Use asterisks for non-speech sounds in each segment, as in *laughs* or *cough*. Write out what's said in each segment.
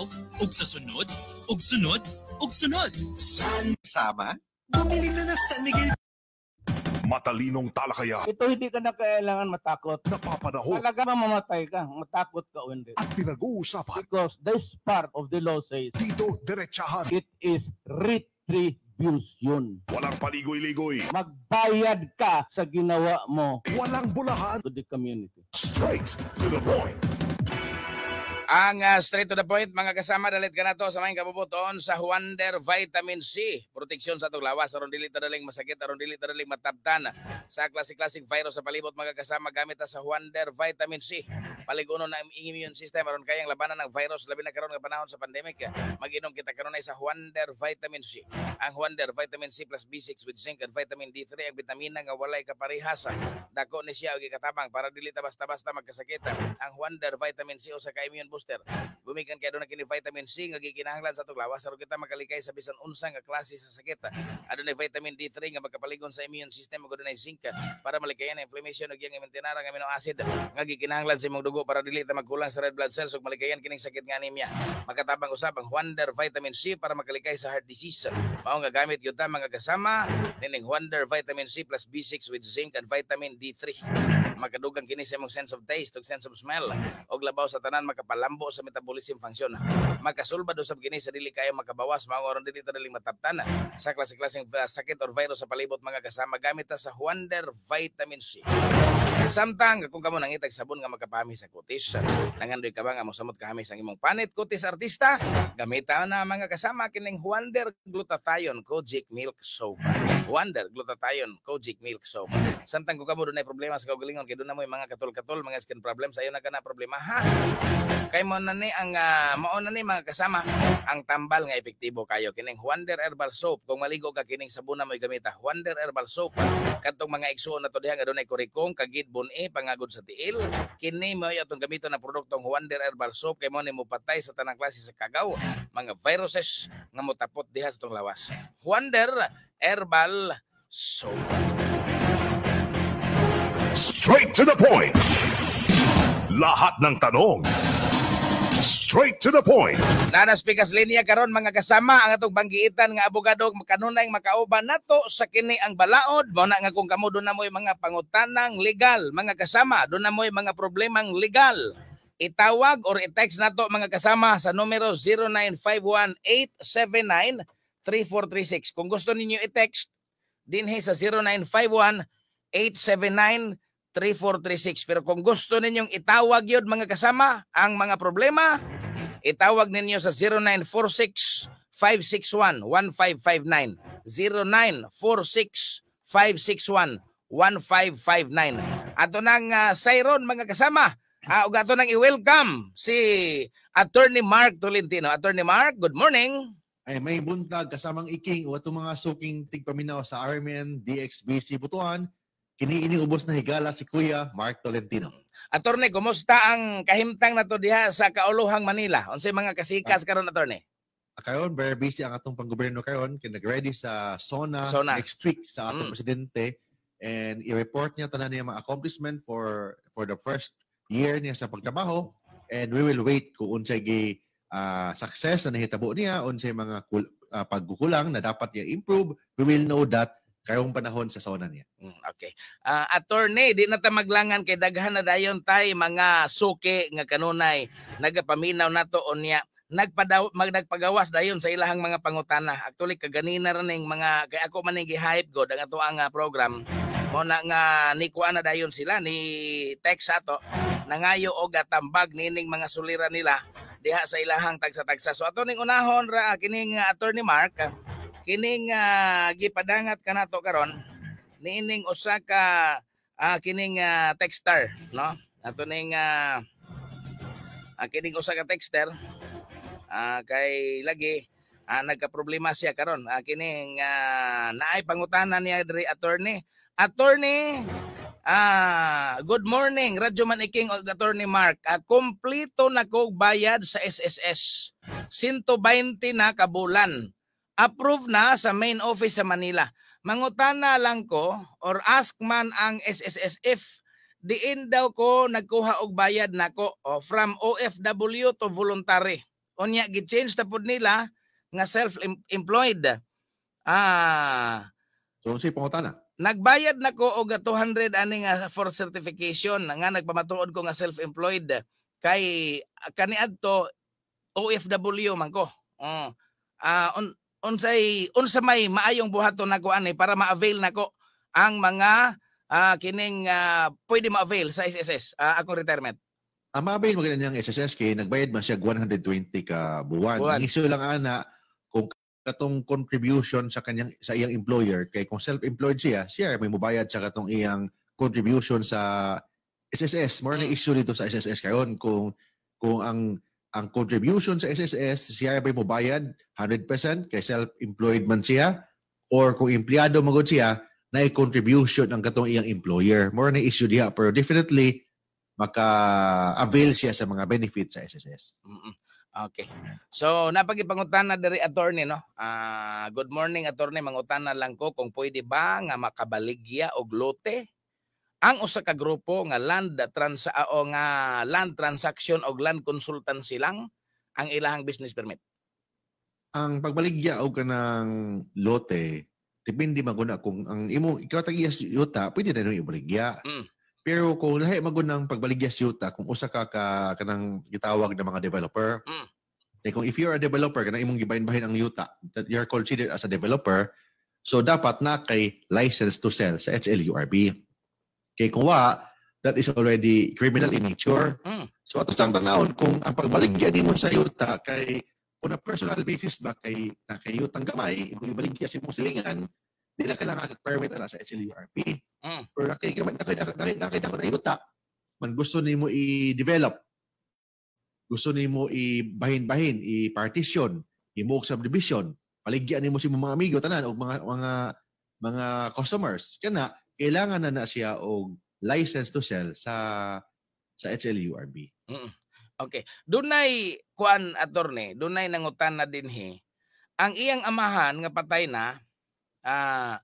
araw, ug sa sunod, ug sunod, ug sunod. San sama? Bumili na na San Miguel matalinong talakaya. Ito hindi ka na kailangan matakot. Napapanahon. Talaga mamamatay ka. Matakot ka o hindi. At pinag-uusapan. Because this part of the law says, Dito, diretsahan. It is retribution. Walang paligoy-ligoy. Magbayad ka sa ginawa mo. Walang bulahan. To the community. Straight to the point. Ang uh, straight to the point, mga kasama, dalit ka na to sa mga kabubuton sa Wonder Vitamin C. Proteksyon sa tuglawas, aron dili daling masakit, aron dili daling mataptan. Sa classic-classic virus sa palibot, mga kasama, gamit sa Wonder Vitamin C paliguno na ingim immune system aron kayang labanan ng virus labi na karon nga panahon sa pandemic. Maginom kita karon ay sa Wonder Vitamin C. Ang Wonder Vitamin C plus B6 with zinc and vitamin D3 ang bitamina nga walay kaparehas. Dako ni siya og gikatabang para dili ta basta-basta magkasakit. Ang Wonder Vitamin C usa ka immune booster Bumikan kay adunay kini vitamin C nga gikinahanglan sa atong lawas kita makalikay sa bisan unsa nga klase sa sakit. Adunay vitamin D3 nga magkapalingon sa immune system ug adunay zinc para malikayan ang inflammation ug ang imintinara ang amino acid nga gikinahanglan sa imong dugo para dili ta magkulang sa red blood cells ug malikayan kining sakit nga anemia. Makatabang usab ang Wonder Vitamin C para makalikay sa heart disease. Mao nga gamit gyud ta mga kasama ning Wonder Vitamin C plus B6 with zinc and vitamin D3 makadugang kini sa imong sense of taste ug sense of smell og labaw sa tanan makapalambo sa metabolism function makasulbad usab kini sa dili kayo makabawas mao aron dili ta dili mataptan sa klase-klaseng ah, sakit or virus sa palibot mga kasama gamit ta sa Wonder Vitamin C Samtang kung kamo nang itag sabon nga magkapami sa kutis, nangandoy ka ba nga mosamot kami ang imong panit kutis artista? Gamita na mga kasama kining Wonder Glutathione Kojic Milk Soap. Wonder Glutathione Kojic Milk Soap. Samtang kung kamo dunay problema sa kaugalingon kay dunay mo mga katol-katol, mga skin problems ayo na kana problema ha. Kay mo na ni ang uh, mao na ni mga kasama ang tambal nga epektibo kayo kining Wonder Herbal Soap. Kung maligo ka kining sabon na moy gamita, Wonder Herbal Soap. Kadtong mga igsuon na to diha nga dunay kurikong kagid buni pangagod sa tiil kini mo atong gamito na produkto ang Wonder Herbal Soap kay mo ni mo patay sa tanang klase sa kagaw mga viruses nga motapot diha sa tong lawas Wonder Herbal Soap Straight to the point Lahat ng tanong Straight to the point. Lanas pikas linya karon mga kasama ang atong banggiitan nga abogado kanunay makauban nato sa kini ang balaod mao na nga kung kamo do na moy mga pangutanang legal mga kasama do na moy mga problemang legal itawag or i-text nato mga kasama sa numero 09518793436 kung gusto ninyo i-text dinhi sa 0951 879 3436. Pero kung gusto ninyong itawag yun mga kasama, ang mga problema, itawag ninyo sa 0946 561 1559 0946 Ato nang uh, ah, Siron mga kasama, uh, ah, ato nang i-welcome si Attorney Mark Tolentino. Attorney Mark, good morning. Ay, may buntag kasamang iking o atong mga suking tigpaminaw sa RMN, DXBC Butuan, Kiniining ubos na higala si Kuya Mark Tolentino. Attorney, kumusta ang kahimtang nato diha sa Kauluhang Manila? Unsay mga kasikas ah. karon attorney? Ah, kayon, very busy ang atong panggobyerno kayon kay nagready sa SONA, Sona. next week sa atong mm. presidente and i-report niya tanan niya mga accomplishment for for the first year niya sa pagtrabaho and we will wait kung unsay gi uh, success na nahitabo niya unsay mga uh, pagkukulang na dapat niya improve we will know that kayong panahon sa sauna niya. Mm, okay. Uh, attorney, di na ta kay daghan na dayon tay mga suki nga kanunay nagapaminaw nato unya nagpadaw magnagpagawas dayon sa ilahang mga pangutana. Actually kaganina ra ning mga kay ako man ning hype god ang ato uh, program. Mo na nga ni na dayon sila ni text ato nangayo og atambag nining mga sulira nila diha sa ilahang tagsa-tagsa. So ato ning unahon ra kining uh, attorney Mark uh, kining uh, gipadangat kanato karon niining usa ka uh, kining uh, texter no ato ning uh, uh, kining usa ka texter uh, kay lagi uh, nagka-problema siya karon uh, kining uh, naay pangutana niya diri attorney attorney Ah, good morning, Radyo Maniking o Attorney Mark. At kompleto na ko bayad sa SSS. 120 na kabulan. Approve na sa main office sa Manila. Mangutan na lang ko or ask man ang SSSF diin daw ko nagkuha og bayad nako o from OFW to voluntary. Unya gi-change ta pud nila nga self-employed. Ah. So si pangutana. Nagbayad nako og 200 ani nga for certification nga nagpamatuod ko nga self-employed kay kaniadto OFW man ko. Oh. Uh, ah, on, unsay unsa may maayong buhaton nako ani para ma-avail nako ang mga uh, kining uh, pwede ma-avail sa SSS uh, ah, akong retirement. Ang ma-avail mo ang SSS kay nagbayad man siya 120 ka buwan. buwan. Ang issue lang ana kung katong contribution sa kanyang sa iyang employer kay kung self-employed siya, siya may mobayad sa katong iyang contribution sa SSS. More na mm. issue dito sa SSS kayon kung kung ang ang contribution sa SSS, siya mo bayad 100% kay self-employed man siya or kung empleyado magod siya, na contribution ang katong iyang employer. More na issue diha pero definitely maka-avail siya sa mga benefits sa SSS. mm Okay. So napagipangutan na diri attorney no. Uh, good morning attorney, mangutan na lang ko kung pwede ba nga makabaligya og lote ang usa ka grupo nga land trans o nga land transaction og land consultancy lang ang ilang business permit. Ang pagbaligya og kanang lote depende maguna kung ang imo ikaw tag iyas yuta pwede na nimo ibaligya. Mm. Pero kung lahi maguna ang pagbaligya sa yuta kung usa ka, ka kanang gitawag na mga developer. Mm. Eh, kung if you are a developer kanang imong gibahin-bahin ang yuta, that are considered as a developer, so dapat na kay license to sell sa HLURB kay kuwa, that is already criminal in nature. Mm. So ato sang tanawon kung ang pagbaligya nimo sa yuta kay on a personal basis ba kay na kay yutang gamay kung ibaligya si mong silingan di na kailangan ka permit hmm. na sa SLURP. Mm. Pero nakay gamay nakay nakay nakay ko na yuta man gusto nimo i-develop gusto nimo i-bahin-bahin i-partition i-mock subdivision paligyan nimo si mga amigo tanan og mga mga mga customers kana kailangan na na siya og license to sell sa sa HLURB. Okay. Dunay kuan attorney, dunay nangutan na din he. Ang iyang amahan nga patay na uh,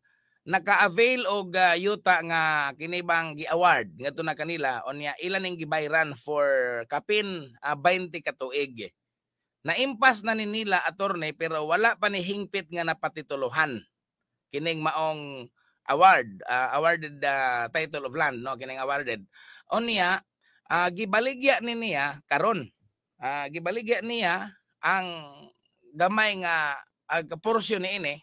naka-avail og uh, yuta nga kinibang gi-award ngadto na kanila onya ilan ning gibayran for kapin uh, ah, 20 ka tuig. Naimpas na ni nila attorney pero wala pa ni hingpit nga napatitulohan kining maong award, uh, awarded the uh, ah, title of land, no, kining awarded. O niya, uh, gibaligya ni niya karon. Uh, gibaligya niya ang gamay nga uh, porsyon ni ini.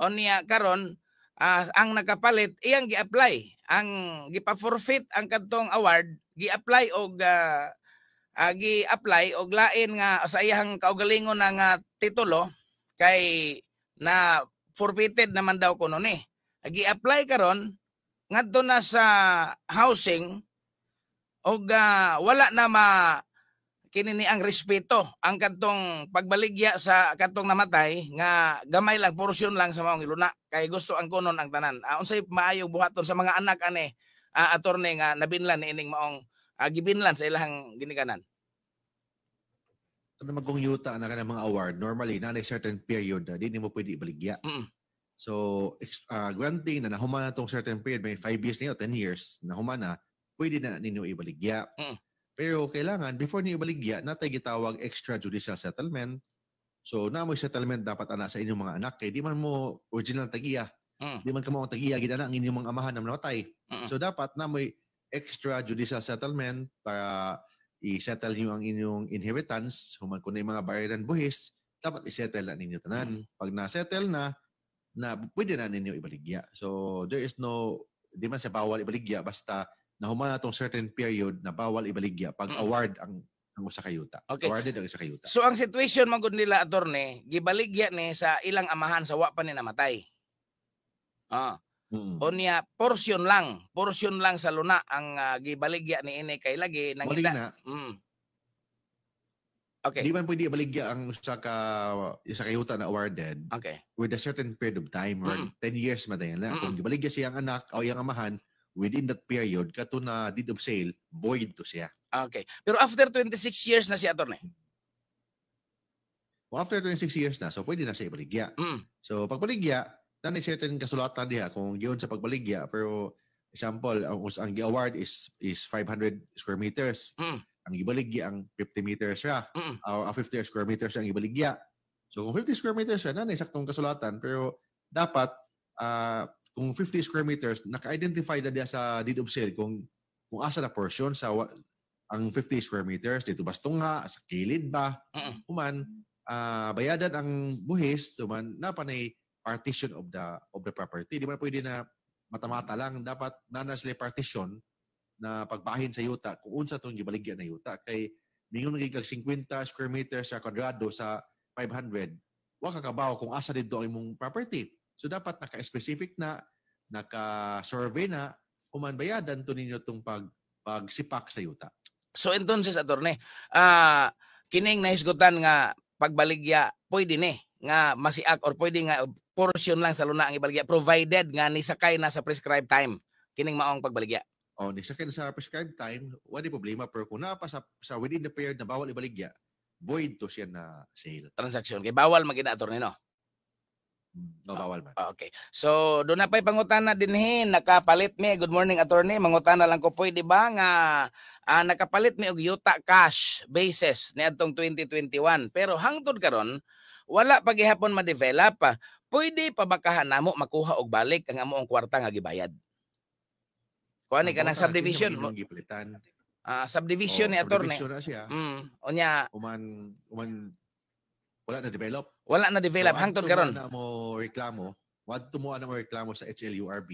O niya karon uh, ang nakapalit iyang gi-apply ang gipa-forfeit ang kadtong award gi-apply og uh, uh, gi-apply og lain nga sa iyang kaugalingon nga titulo kay na forfeited naman daw kuno ni. Agi-apply karon ngadto na sa housing og uh, wala na ma kini ang respeto ang kadtong pagbaligya sa kadtong namatay nga gamay lang porsyon lang sa maong iluna kay gusto ang kunon ang tanan uh, unsay maayo buhaton sa mga anak ani uh, ah, attorney nga nabinlan ni ining maong uh, gibinlan sa ilang ginikanan Ano magkong yuta na kanang mga award normally na certain period na di mo pwede ibaligya -mm. So, uh, ah, granting na nahuma na itong certain period, may 5 years na yun, 10 years, nahuma na, pwede na ninyo ibaligya. Mm. Pero kailangan, before ninyo ibaligya, natay gitawag extrajudicial settlement. So, na namoy settlement dapat ana sa inyong mga anak. Kaya di man mo original tagiya. Mm. Di man ka mo tagiya, gina na ang inyong mga amahan na namatay. Mm. So, dapat na namoy extrajudicial settlement para i-settle niyo ang inyong inheritance. Human ko na yung mga bayaran buhis, dapat i-settle na ninyo tanan. Mm. Pag na-settle na, na pwede na ninyo ibaligya. So there is no, di man siya bawal ibaligya, basta nahuma na itong certain period na bawal ibaligya pag award ang ang usa kayuta. Okay. Awarded ang usa kayuta. So ang situation magud nila atorne, gibaligya ni sa ilang amahan sa wa pa ni namatay. Ah. Mm. O niya, portion lang, portion lang sa luna ang uh, gibaligya ni ini kay lagi nang Mali na. Mm. Okay. Di man pwede ibaligya ang usa ka isa ka na awarded okay. with a certain period of time or mm. 10 years madayon lang. Mm. Kung ibaligya siya ang anak o yung amahan within that period kato na deed of sale void to siya. Okay. Pero after 26 years na si attorney. Well, after 26 years na, so pwede na siya ibaligya. Mm. So pagbaligya, na certain kasulatan diha kung giyon sa pagbaligya pero example ang ang gi-award is is 500 square meters. Mm ang ibaligya ang 50 meters siya. Mm. Uh, 50 square meters siya ang ibaligya. So kung 50 square meters siya, nanay saktong kasulatan pero dapat uh, kung 50 square meters naka-identify na diya sa deed of sale kung kung asa na portion sa ang 50 square meters dito bastong nga sa kilid ba Mm-mm. kuman uh, ah, bayadan ang buhis suman na panay partition of the of the property di man pwede na matamata lang dapat na na sila partition na pagbahin sa yuta kung unsa tong gibaligya na yuta kay mingon nga 50 square meters sa kwadrado sa 500 wa ka kung asa didto ang imong property so dapat naka-specific na naka-survey na human bayadan to ninyo tong pag pagsipak sa yuta so entonces atorne ah uh, kining naisgutan nga pagbaligya pwede ni nga masiak or pwede nga portion lang sa luna ang ibaligya provided nga ni sakay na sa prescribed time kining maong pagbaligya o, oh, di sa sa prescribed time, wala problema. Pero kung napa sa, sa within the period na bawal ibaligya, void to siya na sale. Transaction. Kay bawal mag nino? No, hmm, No, bawal man. Ah, okay. So, doon na pa'y pangutana din hin. Nakapalit mi. Good morning, attorney. Mangutana lang ko po, di ba, nga uh, nakapalit mi og yuta cash basis ni atong 2021. Pero hangtod karon wala pagihapon ma-develop. Ah. Pwede pa bakahan namo makuha og balik ang amoong kwarta nga gibayad kuan ka ng subdivision mo. Uh, ah, subdivision oh, ni attorney. Subdivision na siya. Mm, unya uman uman wala na develop. Wala na develop so, hangtod karon. Na mo reklamo. Wag tumuan na mo reklamo sa HLURB.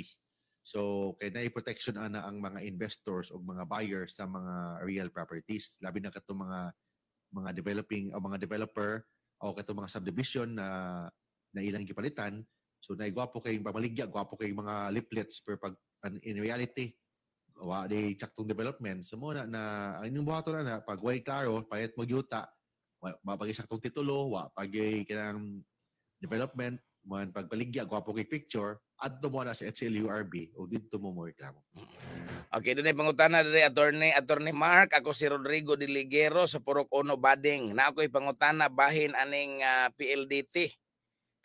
So, kay na protection ana ang mga investors o mga buyers sa mga real properties, labi na katong mga mga developing o mga developer o katong mga subdivision na na ilang gipalitan. So, naigwapo kayong pamaligya, gwapo kayong mga leaflets pero pag in reality wa day caktong development so mo na na ang inyong buhaton na pag way klaro payat mo yuta wa pag saktong titulo wa pag kanang development man pagpaligya gwapo kay picture adto mo na sa SLURB o dito mo mo reklamo. Mm-hmm. Okay, doon pangutan na diri attorney attorney Mark ako si Rodrigo de Diligero sa Purok Uno Bading. Na ako'y na bahin aning uh, ah, PLDT.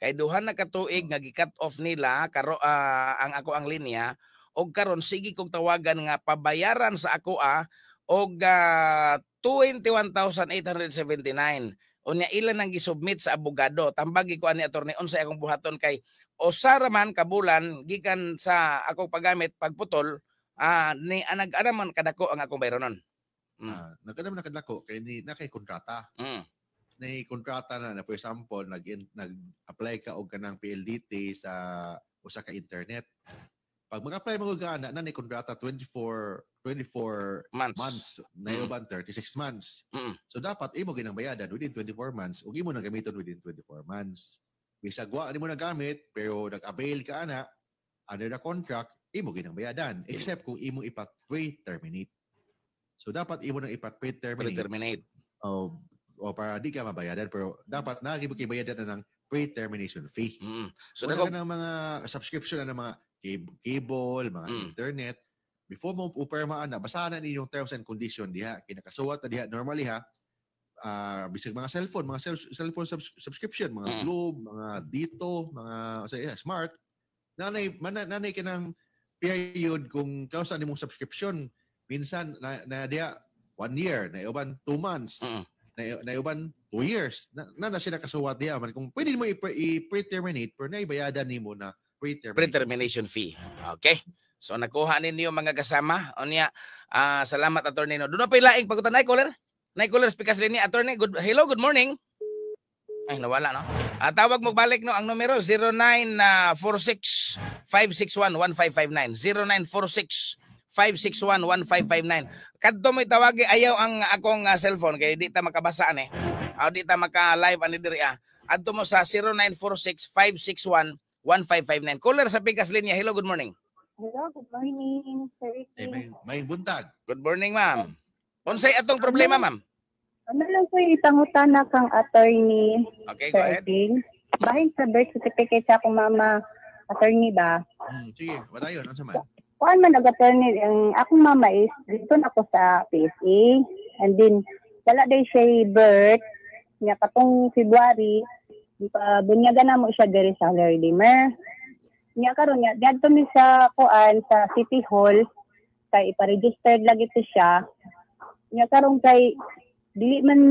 Kay duha na katuig nga gi-cut off nila karo uh, ang ako ang linya og karon sige kong tawagan nga pabayaran sa ako a ah, og uh, ah, 21,879 unya ilan ang gisubmit sa abogado tambagi ko ani attorney unsay akong buhaton kay usa man kabulan gikan sa akong paggamit pagputol ah, ni ah, anag anaman kadako ang akong bayronon mm. ah, nagkadam na kadako kay ni na kay kontrata mm. ni kontrata na, na for example nag nag apply ka og kanang PLDT sa usa ka internet pag mag-apply mo ka na, nanay kontrata 24 24 months, months na mm. -hmm. 36 months. Mm. So dapat imo ginang bayadan within 24 months ug imo nang gamiton within 24 months. Bisag mo nimo gamit, pero nag-avail ka ana under the contract imo ginang bayadan mm. except kung imo ipatway terminate. So dapat imo nang ipa terminate. Pre-terminate. O, o para di ka mabayadan pero dapat nagi mo kay bayadan na ng pre-termination fee. Mm. So Wala na ng mga subscription na ng mga cable, mga mm. internet, before mo upirmaan na, basahan na ninyong terms and condition diha. Kinakasuwat na diha. Normally ha, uh, bisag mga cellphone, mga cell, cellphone subs- subscription, mga mm. Globe, mga Dito, mga say, yeah, Smart, nanay, man, nanay kinang period kung kausa ni mong subscription, minsan na, na diha, one year, na iban two months, mm. na, na iban two years, na, na, na sila kasuwat diha. Man, kung pwede mo i preterminate terminate pero naibayadan ni mo na Pre-termination. Pre-termination fee. Okay? So nakuha ninyo mga kasama. Onya, uh, ah, salamat attorney no. Doon na pa ilaing pagutan na caller. Nay caller speaker ni attorney. Good hello, good morning. Ay nawala no. Uh, tawag mo balik no ang numero 0946-561-1559. 0946-561-1559. Ah, Kadto mo tawagi ayaw ang akong uh, cellphone kay di ta makabasaan eh. Aw di ta maka live ani diri ah. Adto mo sa 0946 561 1559. Caller sa Pigas Linya. Hello, good morning. Hello, good morning, Sir Eh, may, may buntag. Good morning, ma'am. Unsay atong problema, ma'am? Ano lang po yung itangutan na kang attorney. Okay, go ahead. Bahin sa birth certificate sa akong mama ah, attorney ba? Hmm, sige, wala yun. Ano sa man? kuan man nag-attorney ang akong mama is dito na ako sa PSA and then wala day siya birth nga katong February pa diba? bunyaga na mo siya diri sa Lerimer. Niya karon niya diadto mi sa kuan sa City Hall kay iparegistered lagi to siya. Niya karon kay dili man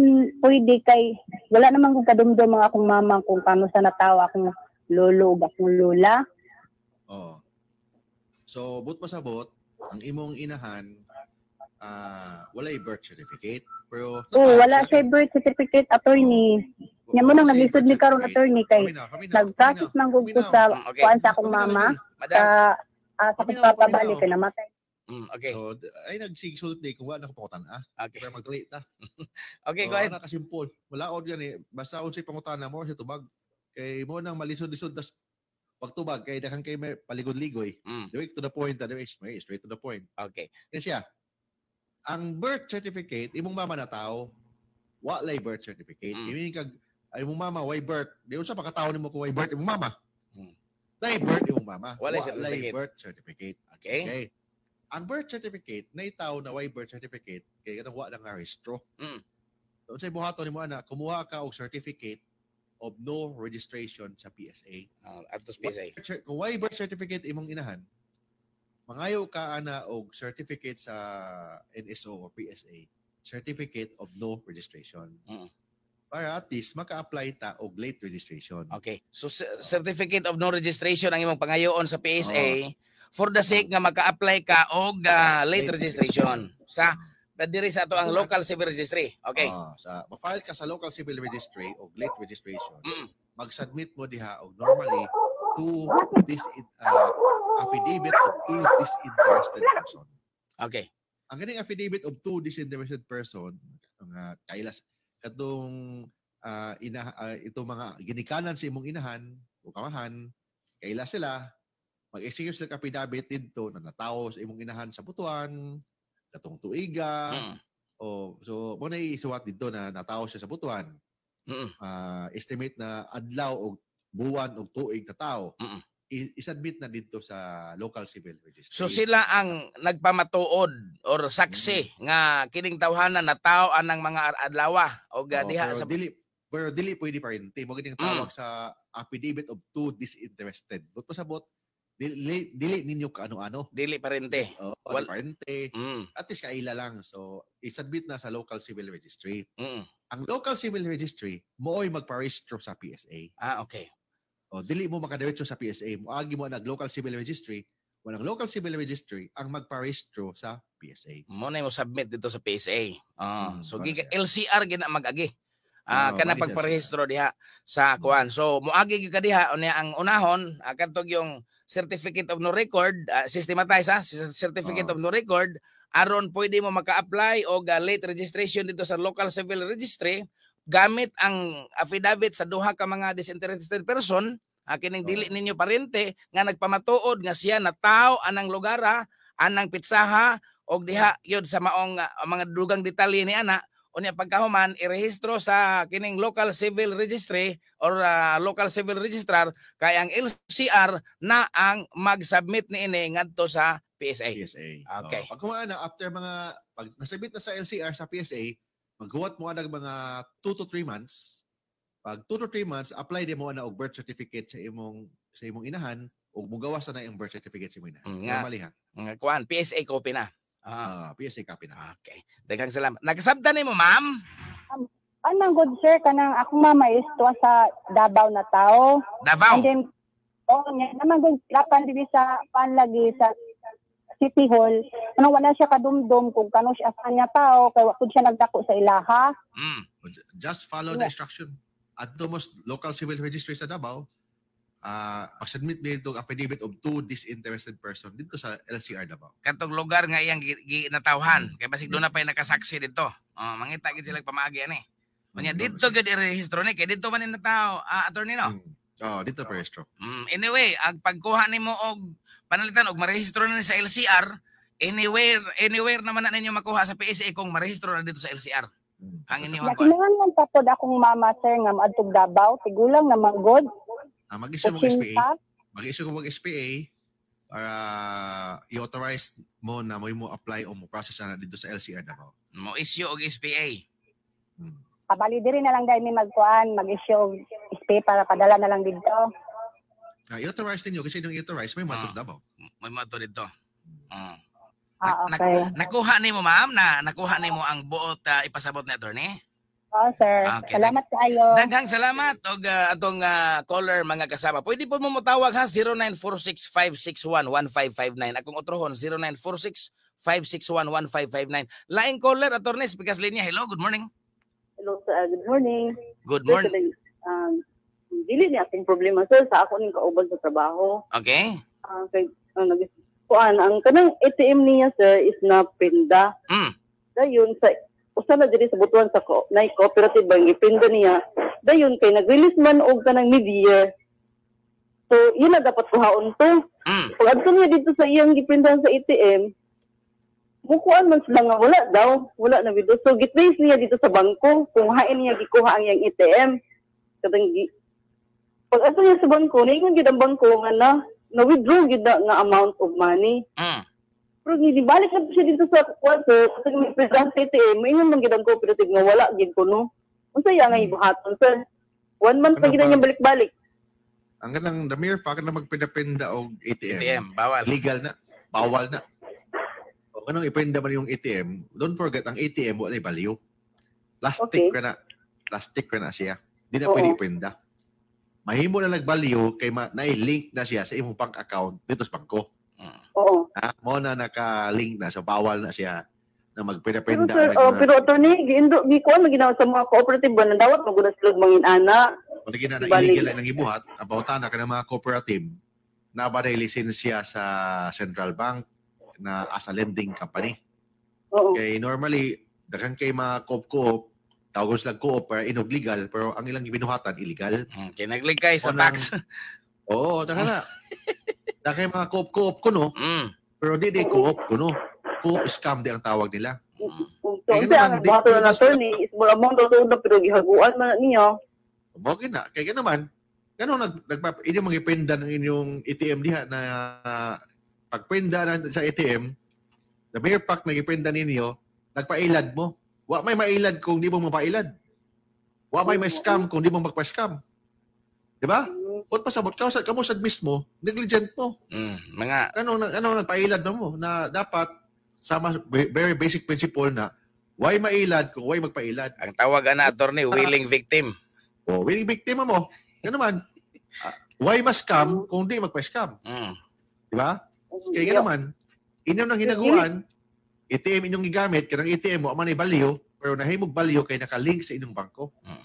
pwede kay wala naman kung kadumdum mga akong mama kung kano sa natawa akong lolo ug akong lola. Oh. So but pasabot ang imong inahan uh, wala i- birth certificate pero oh, wala siya birth certificate attorney. Oh. Nya mo nang naglisod mi karon attorney kay nagkasik nang gugto sa okay. Ah, kuan sa akong mama sa uh, sa pagpapabalik kay oh. namatay. Mm, okay. So, ay nagsigsulot day kung wala ko pangutan ah. Okay. Kaya magdali ah. *laughs* ta. okay, go ahead. Wala ka simple. Wala od yan eh. Basta on say pangutan mo sa tubag. Kay mo nang malisod-lisod tas pagtubag kay dakan kay may paligod-ligoy. Mm. Direct to the point ta, ah, direct straight to the point. Okay. Kasi siya, ang birth certificate imong mama na tao walay birth certificate. Mm. Imong kag ay mong mama, why birth? Di ko siya pakatao mo ko why birth, imong mama. Hmm. birth, imong mama. Wala Walay birth certificate. Okay. okay. Ang birth certificate, na itaw na why birth certificate, kaya ka nakuha ng registro. Hmm. So, sa buhato ni mo, anak, kumuha ka og certificate of no registration sa PSA. Uh, ah, at PSA. Kung why birth certificate imong inahan, mangayo ka ana og certificate sa NSO or PSA, certificate of no registration. uh para at least maka-apply ta og late registration. Okay. So certificate of no registration ang imong pangayoon sa PSA uh, for the sake nga maka-apply ka og uh, late, late registration. registration. Sa diri sa ato ang local civil registry. Okay. Uh, sa ma-file ka sa local civil registry og late registration. Mm. Mag-submit mo diha og normally to this uh, ah, affidavit of two disinterested person. Okay. Ang ganing affidavit of two disinterested person, nga uh, kailas katong uh, ah, ina uh, itong mga ginikanan sa imong inahan o kamahan kaila sila mag-execute sila kapidabit dito na natawo sa imong inahan sa butuan katong tuiga mm. o so mo na isuwat dito na natawo siya sa butuan mm. uh, estimate na adlaw og buwan og tuig na tawo mm isadmit na dito sa local civil registry. So sila ang nagpamatuod or saksi mm-hmm. nga kining tawhanan na tao ang mga adlawa o gadiha oh, sa dili pero dili pwede pa rin. Timo ganyang tawag mm. sa affidavit of two disinterested. But pasabot, dili, dili ninyo kaano-ano. Dili parente. Oo, oh, well, parente. Mm. At least kaila lang. So, isubmit na sa local civil registry. Mm. Ang local civil registry, mooy magparehistro sa PSA. Ah, okay. O, dili mo makadiretso sa PSA. Muagi mo nag local civil registry, ang local civil registry ang magparehistro sa PSA. Mo na mo submit dito sa PSA. Oh, hmm, so giga LCR gina magagi. Ah, uh, oh, kana pagparehistro diha sa hmm. kuan. So moagi gyud diha unya ang unahon uh, yung certificate of no record uh, systematize ha certificate oh. of no record aron pwede mo maka-apply og late registration dito sa local civil registry gamit ang affidavit sa duha ka mga disinterested person kining dili ninyo parente nga nagpamatuod nga siya na tao anang lugara anang pitsaha og diha yod sa maong ah, mga dugang detalye ni ana unya pagkahuman irehistro sa kining local civil registry or uh, local civil registrar kay ang LCR na ang mag-submit ni ini ngadto sa PSA. PSA. Okay. Oh, pag kumaana after mga pag nasubmit na sa LCR sa PSA, maghuwat mo anag mga 2 to 3 months. Pag 2 to 3 months, apply din mo na og birth certificate sa imong sa imong inahan ug mugawas na imong birth certificate sa imong inahan. Mm, Normally ha. Nga kuan, PSA copy na. Ah, uh, ah, PSA copy na. Okay. Daghang salamat. Nagsabda ni mo, ma'am. Um, Anang good sir nang ako mama is tuwa sa Davao na tao. Davao. And then, oh, nga naman good lapan dili sa panlagi sa City Hall, anong wala siya kadumdum kung kano siya sa niya tao, kay wakod siya nagdako sa ilaha. Mm. Just follow yeah. the instruction. At the most local civil registry sa Davao, uh, pag-submit niya itong affidavit of two disinterested person dito sa LCR Davao. Katong lugar nga iyang ginatawhan, mm. kay basig doon na pa nakasaksi dito. Oh, mangita gid sila pamaagi ani. Eh. Manya mm. dito gud irehistro ni kay dito man ni tao uh, ah, attorney no. Mm. Oh, dito oh. pa rehistro. Mm, anyway, ang pagkuha nimo og panalitan og marehistro na ni sa LCR, anywhere anywhere naman na ninyo makuha sa PSA kung marehistro na dito sa LCR. Hmm. Ang inyong ko. Nakilangan man pod akong mama sir nga maadtog Davao, tigulang na manggod. Ah, mag-issue mo SPA. Mag-issue mo mag SPA para i-authorize mo na mo mo apply o mo process na dito sa LCR Davao. Mo issue og SPA. Hmm. Abali ah, diri na lang dai mi magkuan, mag-issue SPA para padala na lang dito. Uh, ah, authorized ninyo kasi nung authorized may matos uh, Davao. May mato dito. Uh. Ah, okay. Nak- nakuha nimo ma'am na nakuha nimo ang buot uh, ipasabot ni attorney. Oh, sir. Ah, okay. Salamat kaayo. Daghang salamat og uh, atong uh, caller mga kasama. Pwede po mo motawag ha 094656115559. Akong utrohon 094656115559. Line caller attorney Pigas Linya. Hello, good morning. Hello, sir. good morning. Good morning. Um, dili ni akong problema sir sa ako ning kauban sa trabaho. Okay. Uh, ang uh, kuan ang kanang ATM niya sir is na pinda. Mm. Dayon sa usa na diri sa butuan sa ko, na cooperative bank ipinda niya. Dayon kay nag-release man og kanang mid So yun na dapat kuhaon to. Mm. Pag adto niya dito sa iyang gipindahan sa ATM, mukuan man sila nga wala daw, wala na video. So gitbase niya dito sa bangko kung hain niya gikuha ang iyang ATM. Kadang pag ato niya sa bangko, naingon gid ang bangko nga na, na-withdraw gid na nga amount of money. Mm. Pero hindi balik na siya dito sa kwarto, kasi may present sa ATM, maingon man gid ang cooperative nga wala gid ko no. Unsa ya nga hmm. ibuhaton So, One month ano pa gid niya balik-balik. Ang ganang the mere fact na magpinda-pinda og ATM. ATM bawal. Legal na. Bawal na. O ganang ipinda man yung ATM, don't forget ang ATM wala value. Plastic okay. ka na. Plastic ka na siya. Di na Oo. pwede ipinda mahimo na nagbaliw kay ma- na-link na siya sa imong bank account dito sa bangko. Oo. Ha? Mo na naka-link na so bawal na siya na magpinapinda. Pero, sir, oh, pero ito ni, giindo, gi ko, maginawa sa mga cooperative ba na dawat magunas sila mangin ana. Kung na na illegal lang ibuhat, abawta na ka ng mga cooperative na ba lisensya sa central bank na as a lending company. Oo. Kay normally, daghang kay mga coop-coop, tawag sila co-op uh, eh, inog legal pero ang ilang binuhatan illegal. Mm, kinaglig kay sa tax. Oo, oh, taka na. *laughs* Dahil mga coop coop ko no. Mm. Pero di di coop ko no. coop scam di ang tawag nila. Hmm. Kung to eh, ang bato na attorney is mo among tutunog pero gihaguan man niyo Bagay na. Kaya man Kano nag nagpap inyo mga ipenda ng inyong ATM diha na uh, pagpenda sa ATM, the mere pack na ipenda ninyo, nagpailad mo. Wa may mailad kung di mo mapailad. Wa may may scam kung di mo magpa-scam. Di ba? Ot pasabot ka sa kamo sad mismo, negligent mo. Mm, mga ano ano nagpailad na mo na dapat sama very basic principle na why mailad kung why magpailad. Ang tawag ana attorney, willing victim. Oh, willing victim mo. Ano man? Uh, why ma-scam kung di magpa-scam? Mm. Di ba? Kaya nga naman, inyo nang hinaguan, ATM inyong gigamit, kanang ATM mo, man baliw, pero nahimog baliw kay nakalink sa inyong bangko. Hmm.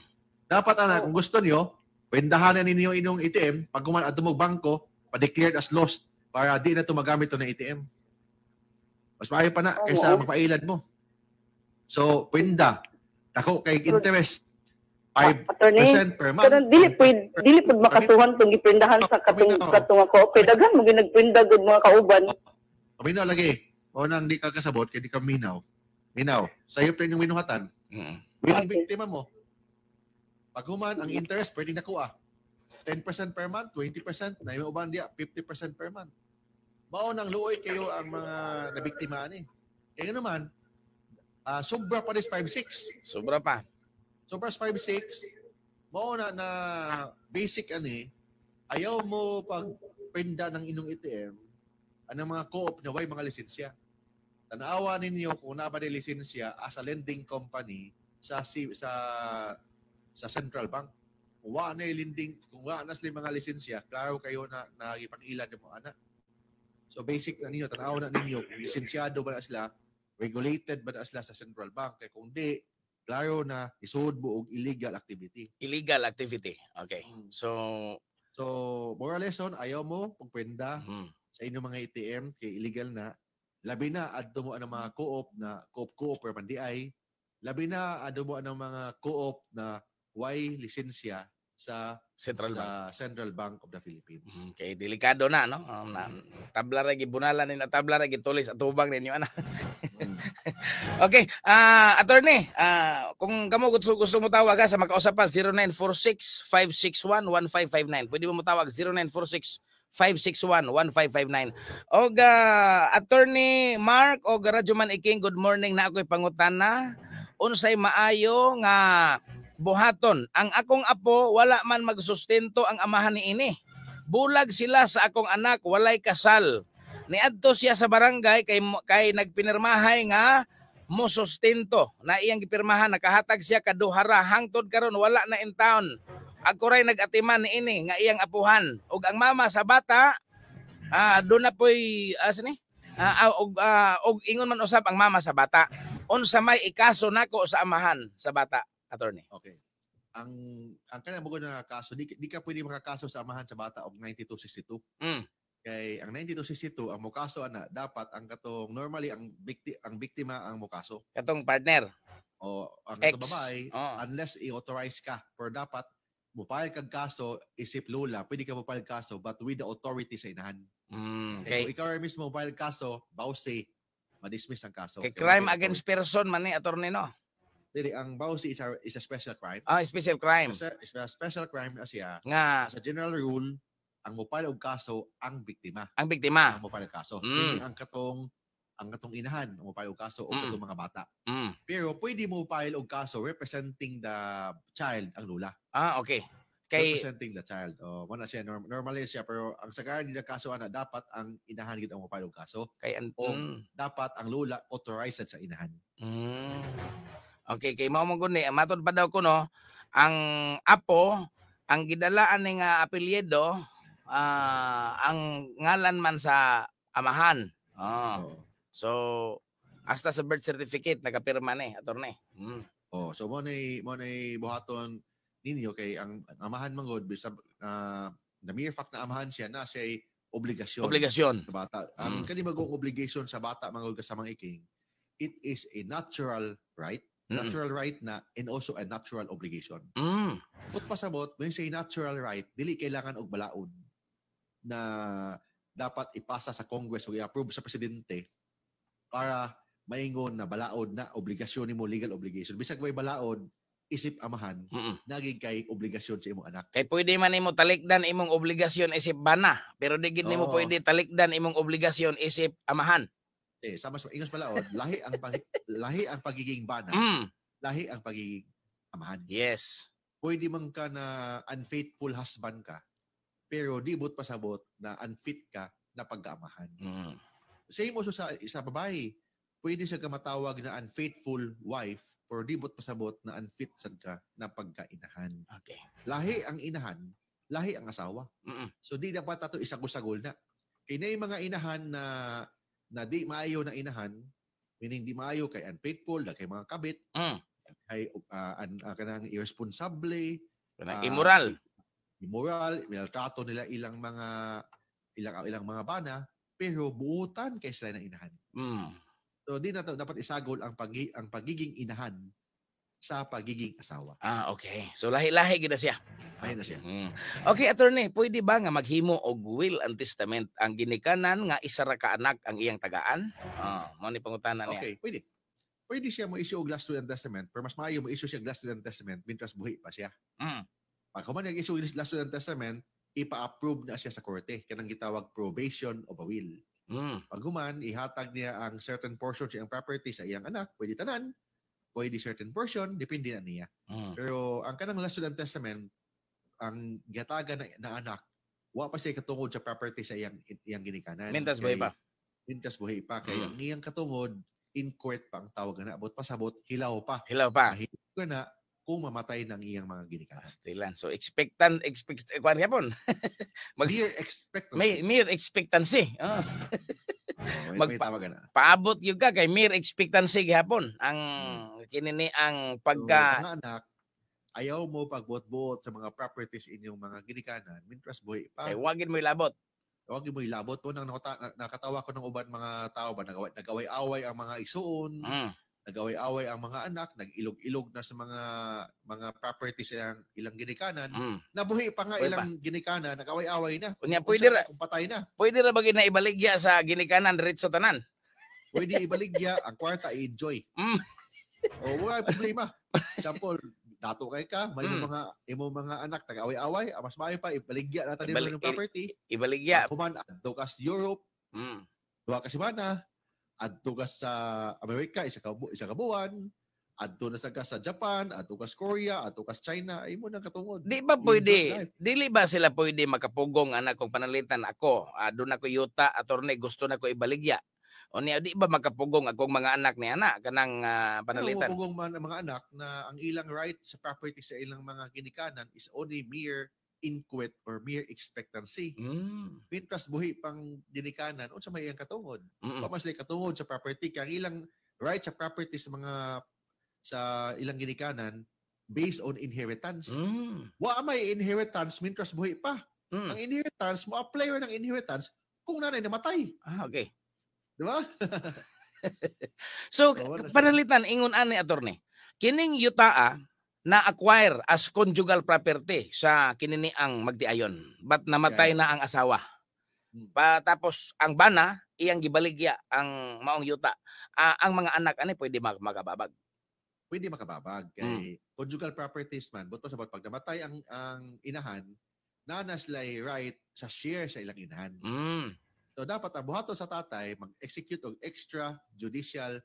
Dapat ana, kung gusto niyo, pendahanan ninyo inyong ATM, pag kuman adto mo bangko, pa-declared as lost para di na tumagamit to ng ATM. Mas maayo pa na kaysa magpailan mo. So, pwenda. Tako kay interest. 5% per month. Karon dili pwede dili pud makatuhan tong giprindahan sa katong katong ako. Okay, daghan mo ginagprinda gud mga kauban. Kami na lagi o nang di ka kasabot, kaya di ka minaw. Minaw. Sa'yo pa yung minuhatan. Mm. Ang biktima mo, pag human, ang interest pwedeng nakuha. 10% per month, 20%, na yung uban dia, 50% per month. Mao nang luoy kayo ang mga nabiktimaan eh. Kaya ano naman, uh, ah, sobra pa rin 5-6. Sobra pa. Sobra 5-6. Mao na, na basic ani, ayaw mo pag penda ng inong ATM, ang mga co-op na way mga lisensya tanawa ninyo kung na ba lisensya as a lending company sa sa sa central bank. Kung wa na lending, kung wa na sila mga lisensya, klaro kayo na nagipang-ilan mo ana. So basic na ninyo, tanaw na ninyo kung lisensyado ba na sila, regulated ba na sila sa central bank. Kaya kung di, klaro na isuod mo illegal activity. Illegal activity. Okay. Hmm. So So, moral lesson, ayaw mo pagpenda hmm sa inyong mga ATM kay illegal na Labi na, adto mo ang mga co-op na co-op-co-op or pandiay. Labi na, adto mo ang mga co-op na way lisensya sa Central sa Bank. Central Bank of the Philippines. Mm, kay delikado na no. Um, na, tabla ra gibunalan ni tabla ra gitulis at ubang ninyo ana. Mm. *laughs* okay, ah uh, attorney, uh, kung kamo gusto, gusto mo tawag sa makausap pa 0946-561-1559. Pwede mo mo tawag 0946 0917-561-1559. Og uh, Attorney Mark og Radyoman Iking, good morning na ako'y pangutana. Unsay maayo nga buhaton. Ang akong apo, wala man magsustento ang amahan ni ini. Bulag sila sa akong anak, walay kasal. Niadto siya sa barangay kay, kay nagpinirmahay nga mo sustento na iyang gipirmahan nakahatag siya kaduhara hangtod karon wala na in town ako nagatiman ini nga iyang apuhan ug ang mama sa bata ah do na poy asa ah, ni? Ah, ah, og ah, og ingon man usab ang mama sa bata. Unsa may ikaso nako sa amahan sa bata, attorney. Okay. Ang ang kanang bugod na kaso di, di ka pwede makakaso sa amahan sa bata og 9262. Mm. Kay ang 9262 ang mukaso ana dapat ang katong normally ang bikti ang biktima ang mukaso. Katong partner o ang Ex. babae oh. unless i-authorize ka pero dapat mupayag kag kaso isip lola, pwede ka mupayag kaso but with the authority sa inahan. Mm, okay. Kung ikaw mismo mupayag kaso, bawsi, madismiss ang kaso. Kay crime okay. against person man ni attorney no. Dili ang bawsi is a, is a special crime. Ah, special crime. Is a, is a special crime na siya. Nga. As a general rule, ang mupayag og kaso ang biktima. Ang biktima. Ang mupayag kaso. Mm. Dili ang katong ang katong inahan mo pile og kaso o mm. katong mga bata. Mm. Pero pwede mo file og kaso representing the child ang lula. Ah, okay. Kay representing the child. Oh, wala siya norm, normally siya pero ang sagaran nila kaso ana dapat ang inahan gid ang mo pile og kaso. Kay an- o mm. dapat ang lula authorized sa inahan. Mm. Okay, kay mao man ni eh, matod pa daw ko no ang apo ang gidalaan ning uh, apelyido uh, ah, ang ngalan man sa amahan. Oh. oh. So, hasta sa birth certificate, nagapirma na eh, attorney. Eh. Hmm. Oh, so mo na mo na buhaton ninyo kay ang, amahan man god sa uh, the mere fact na amahan siya na siya ay obligasyon. Obligasyon. Sa bata. Ang hmm. kani magong obligation sa bata man god sa mga iking, it is a natural right. Natural mm. right na and also a natural obligation. Mm. But pasabot, when say natural right, dili kailangan og balaod na dapat ipasa sa Congress o i-approve sa presidente para maingon na balaod na obligasyon mo legal obligation bisag may balaod isip amahan naging kay obligasyon sa imong anak kay pwede man imo talikdan imong obligasyon isip bana pero di gid nimo oh. pwede talikdan imong obligasyon isip amahan eh sama sa ingas balaod lahi ang pag- *laughs* lahi ang pagiging bana mm. lahi ang pagiging amahan yes pwede man ka na unfaithful husband ka pero di but pasabot na unfit ka na pagkaamahan mm Same also sa, isa babae. Pwede siya matawag na unfaithful wife or dibot pasabot na unfit sad ka na pagkainahan. Okay. Lahi ang inahan, lahi ang asawa. Mm-mm. So di dapat ato isagol-sagol na. Kinay mga inahan na na di maayo na inahan, meaning di maayo kay unfaithful, na kay mga kabit, mm. kay uh, ah, an, uh, kanang irresponsible, kanang uh, immoral immoral, maltrato nila ilang mga ilang ilang mga bana pero buutan kay sila na inahan. Mm. So di na dapat isagol ang pag ang pagiging inahan sa pagiging asawa. Ah, okay. So lahi-lahi gid siya. Lahi na siya. Mm. okay attorney, pwede ba nga maghimo og will and testament ang ginikanan nga isa ra ka anak ang iyang tagaan? Ah, oh, mo ni pangutana niya. Okay, pwede. Pwede siya mo issue og last will and testament, pero mas maayo mo issue siya last will and testament mintras buhi pa siya. Mm. Pag human nag-issue last will and testament, ipa-approve na siya sa korte. Kanang gitawag probation of a will. Mm. Pag human, ihatag niya ang certain portion sa iyang property sa iyang anak, pwede tanan, pwede certain portion, depende na niya. Mm. Pero ang kanang last ng testament, ang gataga na, na anak, wa pa siya katungod sa property sa iyang, iyang ginikanan. Mintas buhay pa. Mintas buhay pa. Kaya mm. ang iyang katungod, in court pa ang tawag na. Abot pasabot, hilaw pa. Hilaw pa. Mahilaw ka na, kung mamatay ng iyang mga ginikanan. Astilan. So expectant, expect, eh, kuwan kapon. *laughs* Mag, mere expectancy. May, mere expectancy. Oh. oh *laughs* may, Magpa, may Paabot yung ka kay mere expectancy gihapon ang hmm. kinini ang pagka so, mga anak ayaw mo pagbuot-buot sa mga properties inyong mga ginikanan mintras boy. pa. Kay eh, wagin mo ilabot. Huwag mo ilabot. nang nakatawa ko ng uban mga tao ba, nagaway, away away ang mga isuon. Mm nag-away-away ang mga anak, nag-ilog-ilog na sa mga mga properties ng ilang ginikanan. Mm. Nabuhi pa nga pwede ilang pa. ginikanan, nag-away-away na. Kunya, pwede ra, kung patay na. Pwede ra bagay na ibaligya sa ginikanan diretso tanan. Pwede ibaligya ang kwarta i-enjoy. Mm. o wala problema. *laughs* Example, dato kay ka, may mm. mga imo mga anak nag-away-away, ah, mas maayo pa ibaligya na tanan Ibal- ng property. Ibaligya. Human ah, daw kas Europe. Mm. Duha ka semana, adto ka sa Amerika isa ka isa ka buwan adto na sa ka sa Japan adto ka sa Korea adto ka sa China ay mo nang katungod di ba pwede dili ba sila pwede makapugong anak kung panalitan ako adun ah, ako yuta atorne, gusto na ko ibaligya o niya, di ba makapugong akong mga anak ni ana kanang uh, panalitan? Makapugong man mga anak na ang ilang right sa property sa ilang mga kinikanan is only mere inquit or mere expectancy. Mm. Mintras buhi pang dinikanan, unsa may iyang katungod. Mm-mm. Pamaslay katungod sa property. Kaya ilang right sa property sa mga sa ilang ginikanan based on inheritance. Mm. Wa may inheritance mintras buhi pa. Mm. Ang inheritance, mo apply ng inheritance kung nanay namatay. Ah, okay. Di ba? *laughs* so, panalitan, ingon ani, attorney. Kining yuta, yutaa, na-acquire as conjugal property sa kininiang magdiayon but namatay okay. na ang asawa. Hmm. Pa, tapos ang bana iyang gibaligya ang maong yuta. Uh, ang mga anak ani pwede mag magababag. Pwede makababag kay mm. conjugal properties man buto sa pag namatay ang ang inahan nanas lay right sa share sa ilang inahan. Mm. So dapat ang buhaton sa tatay mag-execute og extra judicial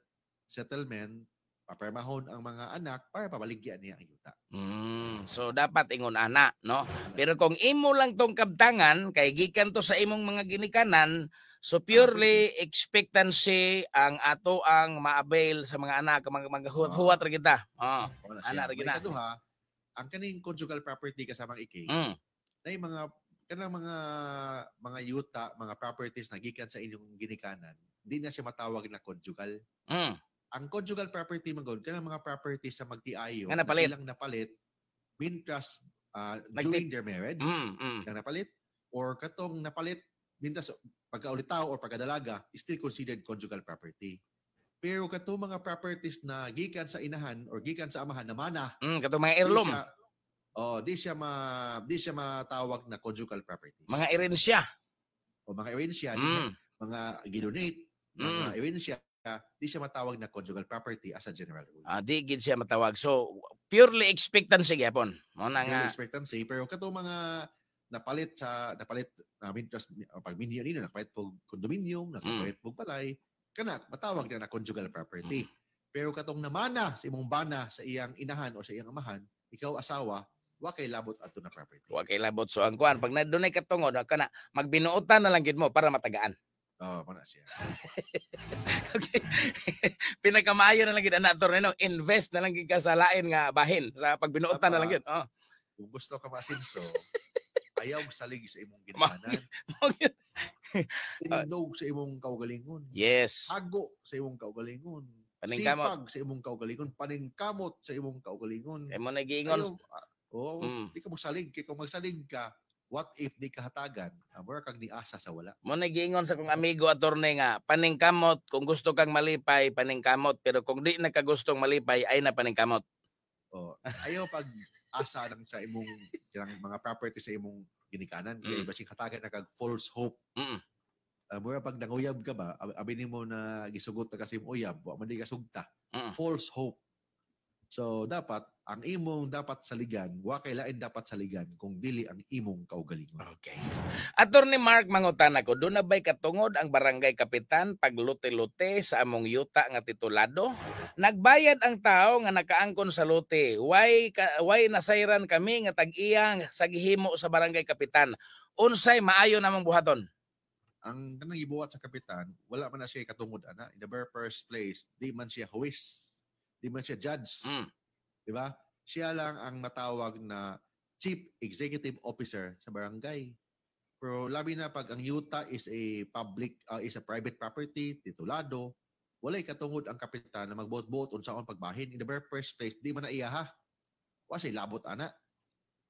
settlement papermahon ang mga anak para pabaligyan niya ang yuta. Mm, so dapat ingon ana, no? Pero kung imo lang tong kabtangan kay gikan to sa imong mga ginikanan, so purely expectancy ang ato ang maabail sa mga anak mga mga huwat ah. huwat ra kita. Oh, ah, ana ra kita. Duha, ang kaning conjugal property kasamang ikay. Mm. Nay mga kanang mga mga yuta, mga properties na gikan sa inyong ginikanan, di na siya matawag na conjugal. Mm ang conjugal property man gud kanang mga properties sa magtiayo nga napalit. Na ilang napalit mintras uh, like during their marriage mm, mm. na napalit or katong napalit mintras pagkaulit or pagkadalaga still considered conjugal property. Pero kato mga properties na gikan sa inahan or gikan sa amahan na mana. Mm, kato mga heirloom. oh, di siya ma di siya matawag na conjugal property. Mga erensya. O mga erensya, mm. Siya, mga gidonate, mm. mga erensya di siya matawag na conjugal property as a general rule. Ah, di gid siya matawag. So purely expectancy gyapon. Mo na nga expectancy pero kato mga napalit sa napalit namin ah, uh, just uh, pag minyo nino nakapalit pog condominium, mm. nakapalit mm. pog balay, kana matawag na na conjugal property. Mm. Pero katong namana sa imong bana sa iyang inahan o sa iyang amahan, ikaw asawa, wa kay labot ato na property. Wa kay labot so ang kuan pag na nadunay katungod ah, kana magbinuotan na lang gid mo para matagaan. Oo, oh, muna siya. *laughs* okay. *laughs* Pinakamayo na lang gid ana no? Invest na lang gid ka sa lain nga bahin sa pagbinuotan na lang gid. Oh. Kung gusto ka masinso, *laughs* ayaw salig sa imong ginhanan. Tindog sa imong kaugalingon. Yes. Hago sa imong kaugalingon. Paningkamot. Sipag sa imong kaugalingon. Paningkamot sa imong kaugalingon. Kaya mo nagiingon. Oo, ah, oh, mm. di ka magsalig. Kaya kung magsalig ka, what if di kahatagan uh, more kag asa sa wala mo nagiingon sa kong amigo attorney nga paningkamot kung gusto kang malipay paningkamot pero kung di nagkagustong malipay ay na paningkamot oh ayo pag asa lang sa imong yung mga property sa imong ginikanan mm. kay iba sing hatagan na kag false hope mm uh, mura pag nanguyab ka ba abi nimo na gisugot ta kasi mo uyab wa man di ka sugta mm. false hope So dapat ang imong dapat saligan, wa kay lain dapat saligan kung dili ang imong kaugalingon. Okay. Attorney Mark mangutan ako, do na bay katungod ang barangay kapitan pag lote-lote sa among yuta nga titulado? Nagbayad ang tao nga nakaangkon sa lote. Why why nasayran kami nga tag-iyang sa gihimo sa barangay kapitan? Unsay maayo namang buhaton? Ang kanang gibuhat sa kapitan, wala man na siya katungod ana. In the very first place, di man siya huwis Di man siya judge. Mm. Di ba? Siya lang ang matawag na chief executive officer sa barangay. Pero labi na pag ang yuta is a public uh, is a private property, titulado, wala katungod ang kapitan na mag-boat-boat buot unsaon pagbahin in the very first place, di man na iya ha. Wa siya labot ana.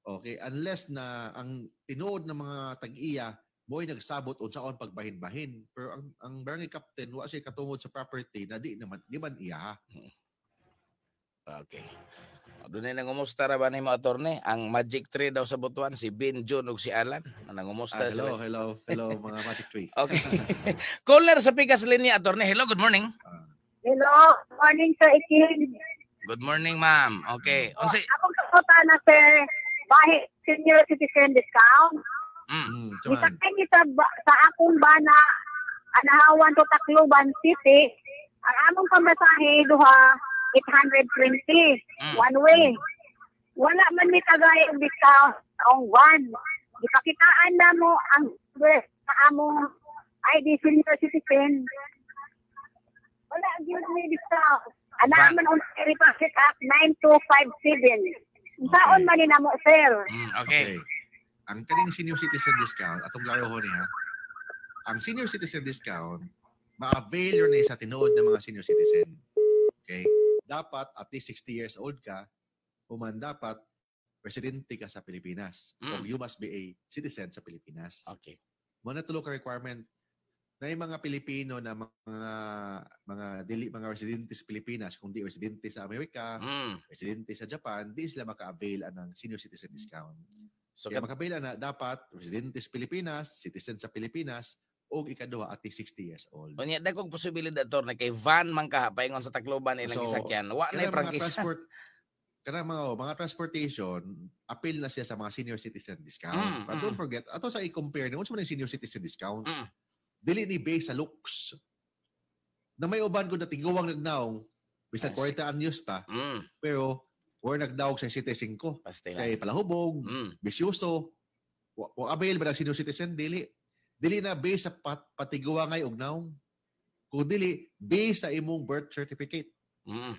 Okay, unless na ang tinuod ng mga tag-iya mo'y nagsabot unsaon pagbahin-bahin. Pero ang, ang barangay captain, wa siya katungod sa property na di naman, di man iya ha. Mm. Okay. Doon ay nangumusta ra ba ni mo attorney? Ang Magic Tree daw sa Butuan si Ben Jun ug si Alan. Nangumusta ah, hello, sila. hello, hello mga Magic Tree. *laughs* okay. *laughs* Caller sa Pikas Linya attorney. Hello, good morning. Ah. Hello, morning sir Ikin. Good morning, ma'am. Okay. Oh, ah, Unsi Ako kaputa na sir bahay senior citizen discount. Mm. -hmm. Kita sa, sa akong bana anahawan to Tacloban City. Ang among pambasahe duha 820 mm. one way. Wala man may tagay ang bitaw ang one. Ipakitaan na mo ang sa among ID senior citizen. Wala gyud may bitaw. Ana man on repasit at 9257. Saon mm. man ni namo sir? Mm, okay. Ang kaning senior citizen discount atong layuhon niya. Ang senior citizen discount ma-avail yun na eh sa tinood ng mga senior citizen. Okay? dapat at least 60 years old ka, human dapat residente ka sa Pilipinas. Mm. Or you must be a citizen sa Pilipinas. Okay. Muna tulog ka requirement na yung mga Pilipino na mga mga dili mga residente sa Pilipinas kung di residente sa Amerika, mm. residente sa Japan, di sila maka-avail ah ng senior citizen discount. So, Kaya makabaila na dapat residente sa Pilipinas, citizen sa Pilipinas, o ikadua at 60 years old. Unya dagkog posibilidad tor na kay van man ka paingon sa Tacloban ilang so, isakyan. Wa na prangkisa. Transport, kana mga oh, mga transportation appeal na siya sa mga senior citizen discount. Mm, But don't mm. forget, ato sa i-compare ni unsa man senior citizen discount. Mm. Dili ni base sa looks. Na may uban ko na tiguwang nagnaong bisan 40 anyos ta. Mm. Pero or nagdaog sa City 5. Kay palahubog, mm. bisyoso, wa, wa avail ba ng senior citizen dili dili na base sa pat, patiguwa ngay ugnaw. Kung dili, based sa imong birth certificate. Mm.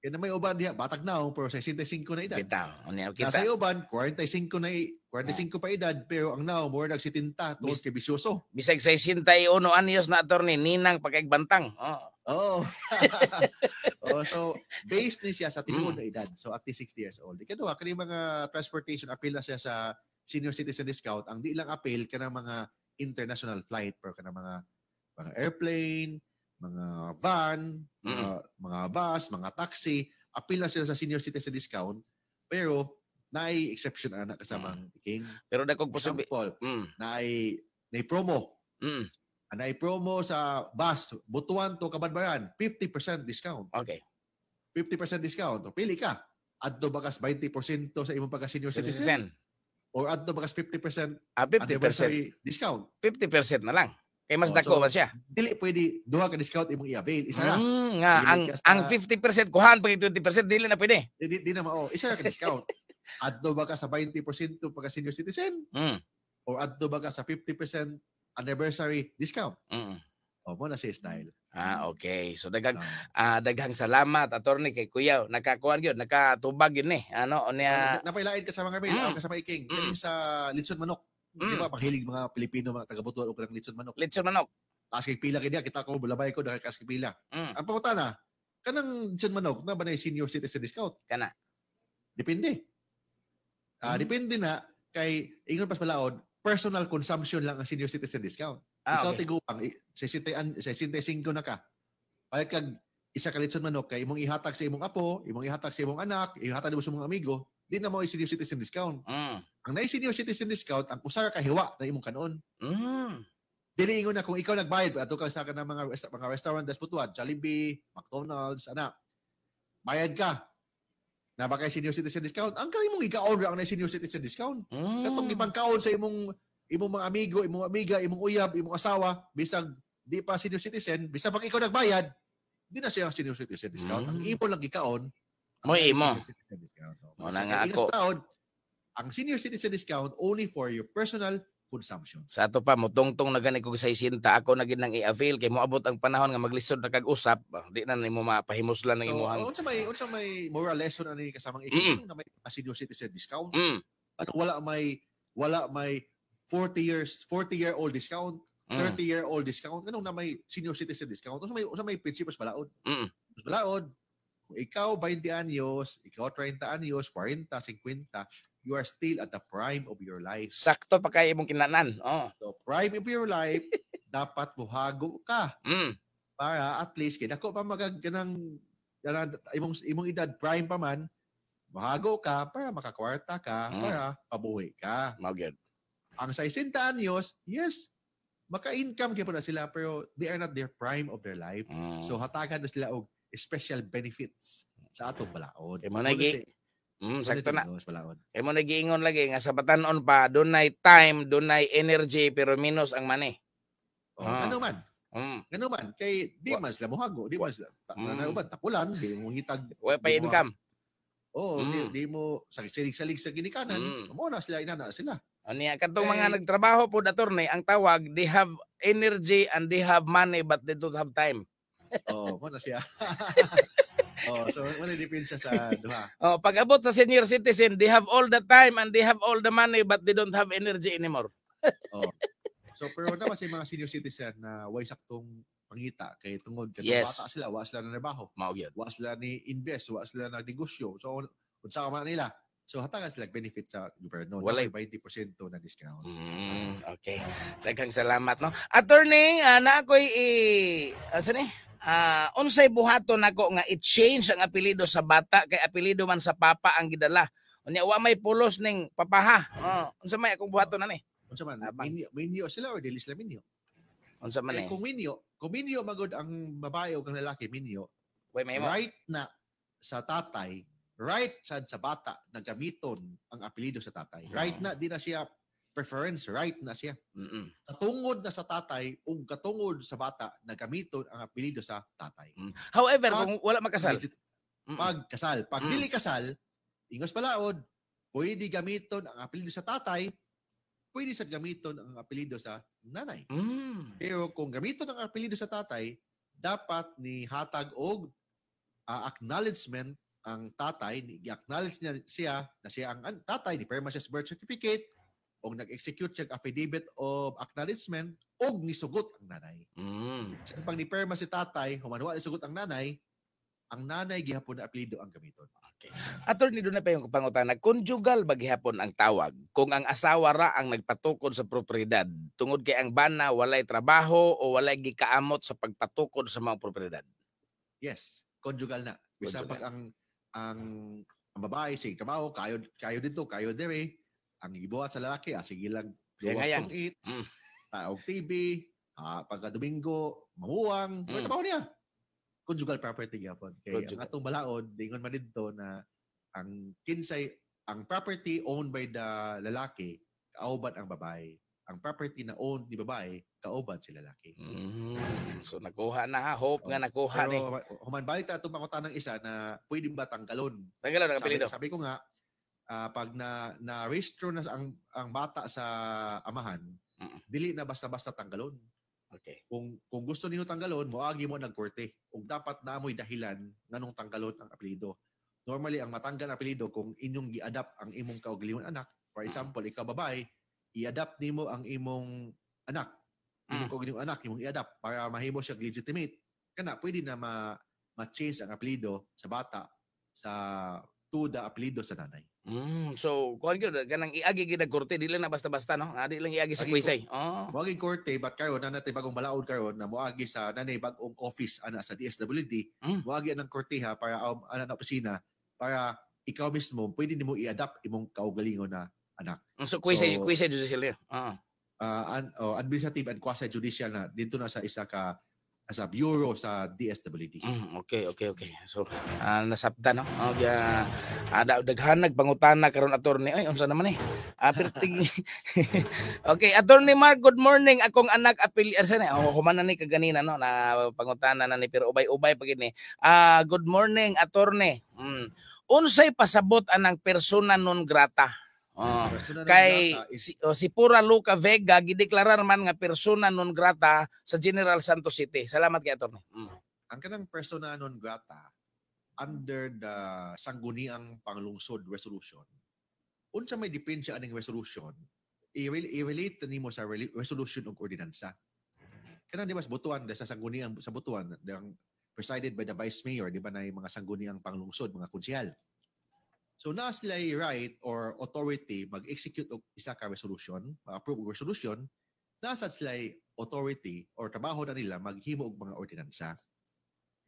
Kaya may uban diha, batag na oh, pero 65 na edad. Kita, unya ano kita. Nasa uban 45 na 45 pa edad pero ang now more nag 70 tol kay bisyoso. Bisag 61 anyos na attorney ninang pagkaigbantang Oh. Oh. *laughs* oh, so based ni siya sa tingod mm. na edad. So at 60 years old. Kaya duha kani mga transportation appeal na siya sa senior citizen discount. Ang di lang appeal kana mga international flight pero ka mga mga airplane, mga van, mm-hmm. mga, mga bus, mga taxi, appeal lang sila sa senior citizen discount pero naay exception ana kasama mm. king. Pero dagkog posible mm. naay naay promo. Mm. Ah, naay promo sa bus Butuan to Kabadbaran 50% discount. Okay. 50% discount. Pili ka. Add to bakas 20% sa imong pagka senior citizen. citizen. Or at the bakas 50% ah, 50%. anniversary discount. 50% na lang. Kay eh, mas oh, dako so, siya? Dili pwede duha ka discount imong i-avail isa lang. Mm, nga ang sa, ang 50% kuhan pag 20% dili na pwede. Di, di, na mao. Oh, isa ka discount. *laughs* adto ba ka sa 20% pagka senior citizen? Mm. Or adto ba ka sa 50% anniversary discount? Mm. O oh, mo na si style. Ah, mm. okay. So daghang ah, daghang salamat attorney kay Kuya. Nakakuan gyud, nakatubag gyud ni. Eh. Ano niya? Ano na, napailaid ka sa mga kapil, mm. kasama ah, iking mm. sa Litson Manok. Mm. Di ba paghilig mm. mga Pilipino mga taga Butuan ug ng Litson Manok. Litson Manok. kay pila kay kita ko bulabay ko daghang kay pila. Mm. Ang pangutan na kanang Litson Manok na banay senior citizen discount. Kana. Depende. Ah, mm. depende na kay ingon pas balaod, personal consumption lang ang senior citizen discount. Ah, Ikaw okay. tiguang, 65 na ka. Ay kag isa kalitson manok kay imong ihatag sa imong apo, imong ihatag sa imong anak, ihatag mo sa imong amigo, di na mo i citizen discount. Mm. Ang na-senior citizen discount ang usara ka hiwa na imong kanon. Mm. Dili na kung ikaw nagbayad ato ka sa kanang mga resta- mga restaurant das Jollibee, McDonald's, ana. Bayad ka. Na ba kay senior citizen discount? Ang kay imong ikaon ra ang na senior citizen discount. Mm. Katong gipangkaon sa imong imong mga amigo, imong amiga, imong uyab, imong asawa, bisag di pa senior citizen, bisag pag ikaw nagbayad, di na siya senior citizen discount. Mm. Ang imo lang gikaon, mo imo. Mo na nga ako. Taon, ang senior citizen discount only for your personal consumption. Sa ato pa, mutungtong na gani ko sa isinta, ako na ginang i-avail, kay moabot ang panahon nga maglisod na kag-usap, ah, di na nimo mapahimuslan ng so, imuhang. Unsa may unsa may moral lesson ani kasamang ikaw mm. na may senior citizen discount. Mm. Ano wala may wala may 40 years, 40-year-old discount, 30-year-old mm. discount, ganun na may senior citizen discount. Sa so may, sa ano may prinsipyo sa balaod. Mm. Mas balaod, kung ikaw 20 anyos, ikaw 30 anyos, 40, 50, you are still at the prime of your life. Sakto pa kay imong kinanan. Oh. So prime of your life, *laughs* dapat buhago ka. Mm. Para at least kay dako pa magag kanang imong imong edad prime pa man, buhago ka para makakwarta ka, mm. para pabuhi ka. Mao ang sa 60 yes, maka-income kayo na sila pero they are not their prime of their life. Mm. So hatagan na sila og special benefits sa atong balaod. Kay mo nagi Mm, sakto na. Kay mo nagiingon lagi nga sa batanon pa dunay time, dunay energy pero minus ang money. Oh, oh. Ano man? Mm. Ganun man. Kay di man sila mohago, di man sila. Mm. takulan, di mo hitag. Wa pa income. Mo, oh, mm. di, hmm. di, mo salig-salig sa ginikanan, mm. mo na sila, inana sila. Ani ah, katong mga eh, nagtrabaho po attorney ang tawag they have energy and they have money but they don't have time. *laughs* oh, mo na siya. *laughs* oh, so wala difference sa duha. Oh, pag abot sa senior citizen, they have all the time and they have all the money but they don't have energy anymore. oh. So pero naman sa mga senior citizen na uh, way saktong pangita kay tungod kay yes. bata sila wa sila na trabaho mao gyud wa sila ni invest wa sila na negosyo so unsa ka man nila So hatagan sila benefit sa gobyerno. Wala 20% na discount. Mm, okay. Daghang salamat no. Attorney, ana ah, na ako'y i uh, ah, ni? Uh, ah, unsay buhaton nako nga i-change ang apelyido sa bata kay apelyido man sa papa ang gidala. Unya wa may pulos ning papaha. Oh, unsa may akong buhaton ani? Unsa man? Minyo, minyo sila or dili sila minyo? Unsa man eh, eh. Kung minyo, kung minyo magod ang babae o ang lalaki minyo. Way may Right na sa tatay, right sad sa bata na gamiton ang apelyido sa tatay. Hmm. Right na di na siya preference, right na siya. Mm-mm. Katungod na sa tatay o katungod sa bata na gamiton ang apelyido sa tatay. Mm. However, pag, kung wala magkasal. mm Pag kasal, pag mm. dili kasal, ingos palaod, pwede gamiton ang apelyido sa tatay pwede sa gamiton ang apelido sa nanay. Mm. Pero kung gamiton ang apelido sa tatay, dapat ni hatag og uh, acknowledgement ang tatay, i-acknowledge niya siya na siya ang tatay, ni perma siya birth certificate, o nag-execute siya affidavit of acknowledgement, o nisugot ang nanay. Mm. Sa pang ni perma si tatay, humanwa nisugot ang nanay, ang nanay gihapon na apelyido ang gamiton. Okay. Attorney doon na pa yung pangutana, conjugal ba gihapon ang tawag kung ang asawa ra ang nagpatukod sa propriedad tungod kay ang bana walay trabaho o walay gikaamot sa pagpatukod sa mga propriedad? Yes, conjugal na. Bisa pag ang ang ang babae sige trabaho, kayo kayo dito, kayo dire. Ang ibuhat sa lalaki, ah, sige lang duwag kong eats, mm. taog TV, ah, pagka Domingo, mamuwang, mm. trabaho niya conjugal property yapon. Kay conjugal. ang atong balaod ingon man didto na ang kinsay ang property owned by the lalaki kaoban ang babae. Ang property na owned ni babae kaoban si lalaki. Mm. So nakuha na hope oh. nga nakuha ni. Human balik ta atong ta nang isa na pwede ba tanggalon? Tanggalon ang apelyido. Sabi, sabi ko nga uh, pag na na restro na ang ang bata sa amahan, Mm-mm. dili na basta-basta tanggalon. Okay. Kung kung gusto niyo tanggalon, moagi mo ng korte. Ug dapat na moy dahilan nganong tanggalon ang apelyido. Normally ang matanggal apelyido kung inyong gi-adapt ang imong kaugalingon anak. For example, ikaw babay, i-adapt nimo ang imong anak. Mm. Imong mm. kaugalingong anak imong i-adapt para mahimo siya legitimate. Kana pwede na ma ma-change ang apelyido sa bata sa to the apelyido sa nanay. Mm, so kuan gyud kanang iagi gid korte dili na basta-basta no. Adi ah, lang iagi sa kuisay. Oh. Wa korte but karon na natay bagong balaod karon na moagi sa nanay bagong office ana sa DSWD. Mm. Moagi ang korte ha para um, ana na opisina para ikaw mismo pwede nimo i-adapt imong kaugalingon na anak. Mm, so kuisay so, kuisay judicial. Ah. Uh, uh, an, oh, administrative and quasi judicial na dito na sa isa ka as a bureau sa DSWD. Mm, okay, okay, okay. So, uh, ah, nasapta no. Oh, ya ada ah, daghan nagpangutana karon attorney. Ay, unsa naman eh. Uh, ah, perting... *laughs* okay, attorney Mark, good morning. Akong anak apil er sana. Oh, human ni kaganina no na pangutana na ni pero ubay-ubay pag ini. Ah, uh, good morning attorney. Mm. Unsay pasabot anang persona non grata Ah, kay si, oh, si Pura Luca Vega gideklarar man nga persona non grata sa General Santos City. Salamat kay attorney. Mm. Ang kanang persona non grata under the sangguniang panglungsod resolution unsa may depensa aning resolution i-relate nimo sa resolution og ordinansa kanang di ba sa butuan sa sangguniang sa butuan ang presided by the vice mayor di ba na mga sangguniang panglungsod mga konsehal So na sila right or authority mag-execute og isa ka resolution, ma-approve resolution, nasa sila authority or trabaho na nila maghimo og mga ordinansa.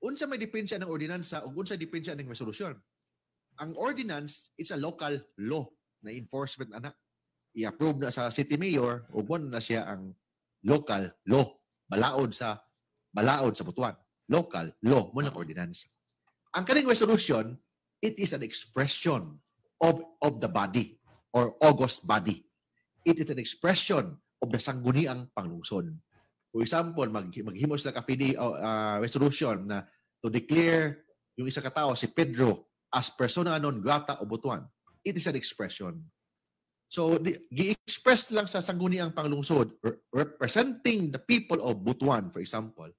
Unsa may depensya ng ordinansa ug unsa depensya ng resolution? Ang ordinance it's a local law na enforcement ana. I-approve na sa city mayor ug na siya ang local law balaod sa balaod sa butuan. Local law mo ng ordinance. Ang kaning resolution It is an expression of, of the body or August body. It is an expression of the sangguniang panglungsod. For example, mag, maghimo sila ka uh, uh, resolution na to declare yung isa katao, si Pedro, as persona non grata o butuan. It is an expression. So, gi-express lang sa sangguniang panglungsod, re- representing the people of Butuan, for example,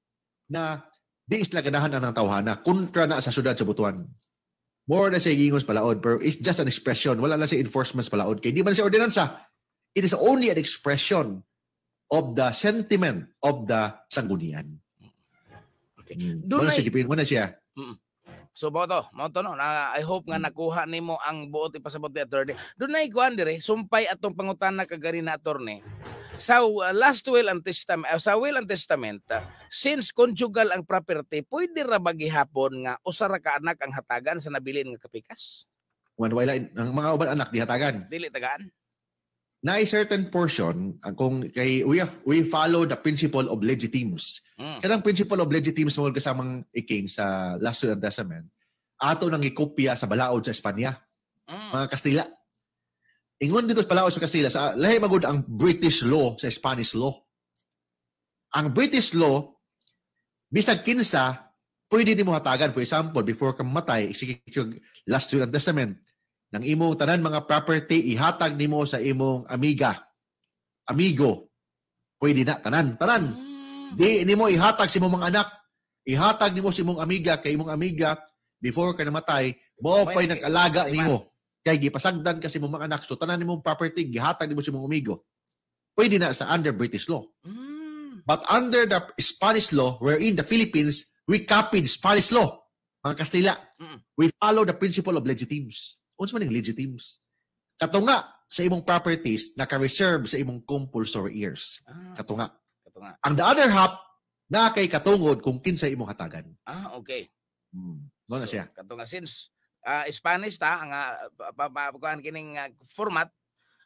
na di isla ganahan ang tawhana, kontra na sa syudad sa Butuan. More na siya gingos palaod, pero it's just an expression. Wala na siya enforcement palaod. Kaya hindi man siya ordinansa. Ah. It is only an expression of the sentiment of the sanggunian. Okay. Mm. Doon na siya, gipin mo na siya. So Boto, to, no. Na, I hope nga hmm. nakuha nimo ang buot ipasabot ni attorney. Doon na ikuan dire, sumpay atong pangutan na kagari na attorney sa uh, last will and testament uh, sa will and testament uh, since conjugal ang property pwede ra magihapon nga usa ra ka anak ang hatagan sa nabilin nga kapikas wan wala ang mga uban anak di hatagan dili tagaan na a certain portion ah, kung kay we have, we follow the principle of legitimes. Mm. Kanang principle of legitimes mo kasamang iking sa Last Will and Testament ato nang ikopya sa balaod sa Espanya. Mm. Mga Kastila. Ingon dito pala sa Kastila, sa lahi magud ang British law sa Spanish law. Ang British law, bisag kinsa, pwede nimo hatagan. For example, before ka matay, execute yung last will and testament. Nang imo tanan mga property, ihatag nimo sa imong amiga. Amigo. Pwede na, tanan. Tanan. Mm. Di nimo ihatag sa imong mga anak. Ihatag nimo sa imong amiga kay imong amiga before ka namatay, mo pa'y nag-alaga nimo kay gipasagdan kasi mo mga anak so tanan nimo property gihatag nimo sa mong amigo. Pwede na sa under British law. Mm. But under the Spanish law wherein the Philippines we copied Spanish law. Mga Kastila, mm. we follow the principle of legitimes. Unsa man ang legitimes? katunga sa imong properties naka-reserve sa imong compulsory years. Ah. katunga nga. Ang the other half na kay katungod kung kinsa imong hatagan. Ah, okay. Hmm. Doon so, na siya. katunga nga, since uh, Spanish ta ang uh, ah, kuan kining ah, format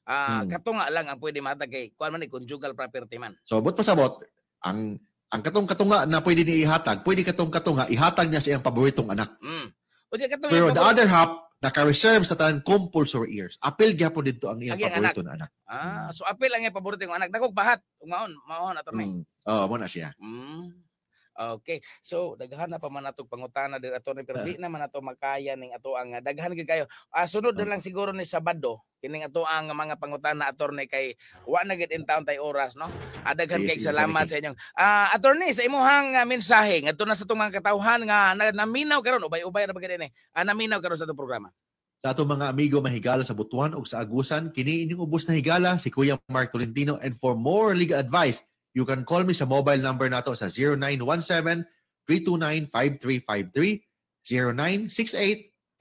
uh, hmm. kato lang ang pwede matag kuan man ni conjugal property man. So but pasabot ang ang katong katunga na pwede ni ihatag, pwede katong katunga ihatag niya sa iyang paboritong anak. Mm. Katong Pero the other half naka-reserve sa tanang compulsory years. Apil gyapon didto ang iyang paborito na anak. Ah, hmm. so apil ang iyang paboritong anak. Dagog bahat. Umaon, maon attorney. Mm. Oh, mo na siya. Mm. Okay. So daghan na pa man atong pangutana diri ato pero di ah. naman ato makaya ning ato ang ah, daghan gyud kayo. Ah, sunod na ah. lang siguro ni Sabado kining ato ang mga pangutana attorney kay wa na gid in town tay oras no. Ah, daghan kay salamat sa inyong ah attorney sa imong uh, mensahe ngadto na sa tong mga katawhan nga na, naminaw karon ubay-ubay na ba ni. Ah, naminaw karon sa atong programa. Sa ato mga amigo mahigala sa Butuan o sa Agusan, kini ining ubos na higala si Kuya Mark Tolentino and for more legal advice You can call me sa mobile number na to sa 0917-329-5353,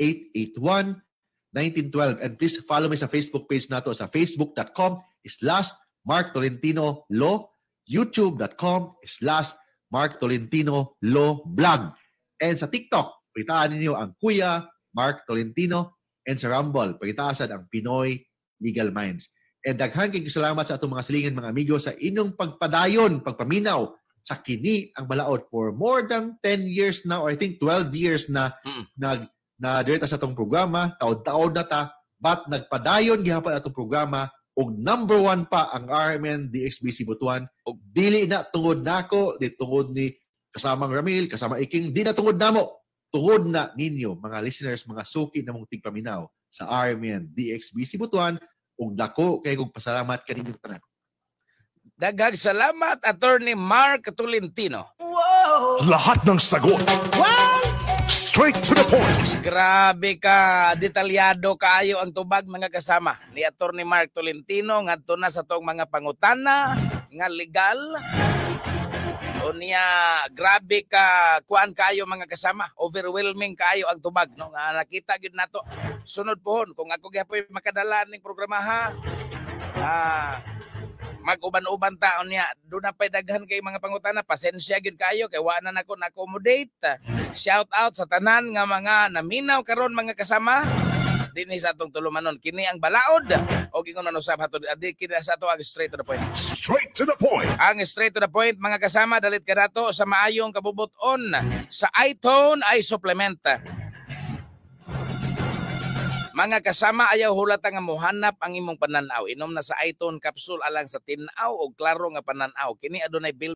0968-881-1912. And please follow me sa Facebook page na to sa facebook.com slash Mark Tolentino Law, youtube.com slash Mark Tolentino Law Blog. And sa TikTok, pagkitaan ninyo ang Kuya Mark Tolentino and sa Rumble, pagkitaasan ang Pinoy Legal Minds. E daghan kay salamat sa atong mga silingan mga amigo sa inyong pagpadayon, pagpaminaw sa kini ang balaod for more than 10 years now or I think 12 years na mm. nag na direkta sa atong programa, taod-taod na ta, but nagpadayon gihapon atong programa og number one pa ang RMN DXBC Butuan. Og dili na tungod nako, di tungod ni kasamang Ramil, kasama Iking, di na tungod namo. Tungod na ninyo, mga listeners, mga suki na mong tigpaminaw sa RMN DXBC Butuan ug dako kay ug pasalamat kaninyo tanan. Daghang salamat Attorney Mark Tolentino. Wow! Lahat ng sagot. Wow! Straight to the point. Grabe ka, detalyado kaayo ang tubag mga kasama ni Attorney Mark Tolentino ngadto na sa tong mga pangutana nga legal o niya, grabe ka, kuan kayo mga kasama. Overwhelming kayo ang tubag. No? Nga, nakita gid nato. Sunod pohon, kung ako gapoy makadala ning programa ha, ah, mag-uban-uban taon niya. do na pa'y daghan kay mga pangutana. Pasensya gid kayo kay wa na nako na accommodate. Shout out sa tanan nga mga naminaw karon mga kasama dinhi sa atong tulumanon kini ang balaod o gingon man usab hatod adi kini sa ato ang straight to the point. Straight to the point. Ang straight to the point mga kasama dalit kanato sa maayong kabubuton sa iTone ay supplement. Mga kasama ayaw hulatang nga mohanap ang imong pananaw. Inom na sa iTone capsule alang sa tinaw o klaro nga pananaw. Kini adunay build